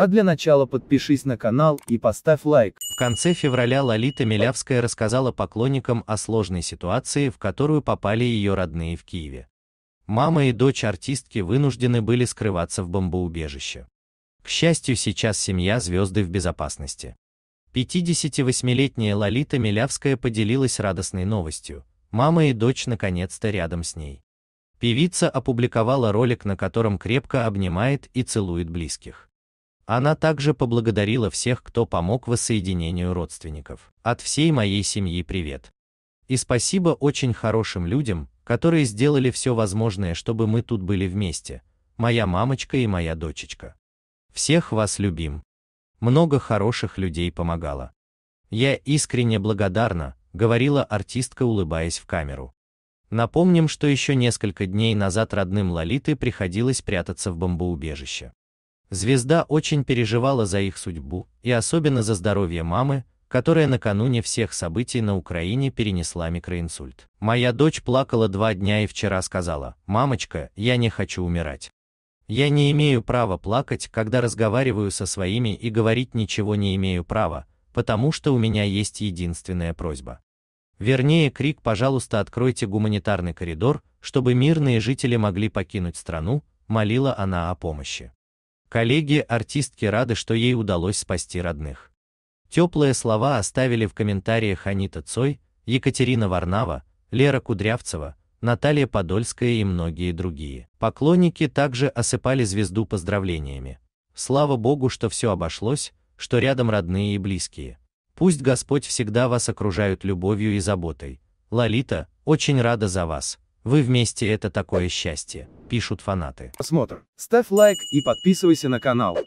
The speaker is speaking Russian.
А для начала подпишись на канал и поставь лайк. В конце февраля Лолита Милявская рассказала поклонникам о сложной ситуации, в которую попали ее родные в Киеве. Мама и дочь артистки вынуждены были скрываться в бомбоубежище. К счастью, сейчас семья звезды в безопасности. 58-летняя Лолита Милявская поделилась радостной новостью. Мама и дочь наконец-то рядом с ней. Певица опубликовала ролик, на котором крепко обнимает и целует близких. Она также поблагодарила всех, кто помог воссоединению родственников. От всей моей семьи привет. И спасибо очень хорошим людям, которые сделали все возможное, чтобы мы тут были вместе. Моя мамочка и моя дочечка. Всех вас любим. Много хороших людей помогало. Я искренне благодарна, говорила артистка, улыбаясь в камеру. Напомним, что еще несколько дней назад родным Лолиты приходилось прятаться в бомбоубежище. Звезда очень переживала за их судьбу и особенно за здоровье мамы, которая накануне всех событий на Украине перенесла микроинсульт. Моя дочь плакала два дня и вчера сказала, «Мамочка, я не хочу умирать. Я не имею права плакать, когда разговариваю со своими и говорить ничего не имею права, потому что у меня есть единственная просьба. Вернее, крик «пожалуйста, откройте гуманитарный коридор», чтобы мирные жители могли покинуть страну, молила она о помощи. Коллеги артистки рады, что ей удалось спасти родных. Теплые слова оставили в комментариях Анита Цой, Екатерина Варнава, Лера Кудрявцева, Наталья Подольская и многие другие. Поклонники также осыпали звезду поздравлениями. Слава Богу, что все обошлось, что рядом родные и близкие. Пусть Господь всегда вас окружает любовью и заботой. Лолита, очень рада за вас. Вы вместе это такое счастье, пишут фанаты. Просмотр. Ставь лайк и подписывайся на канал.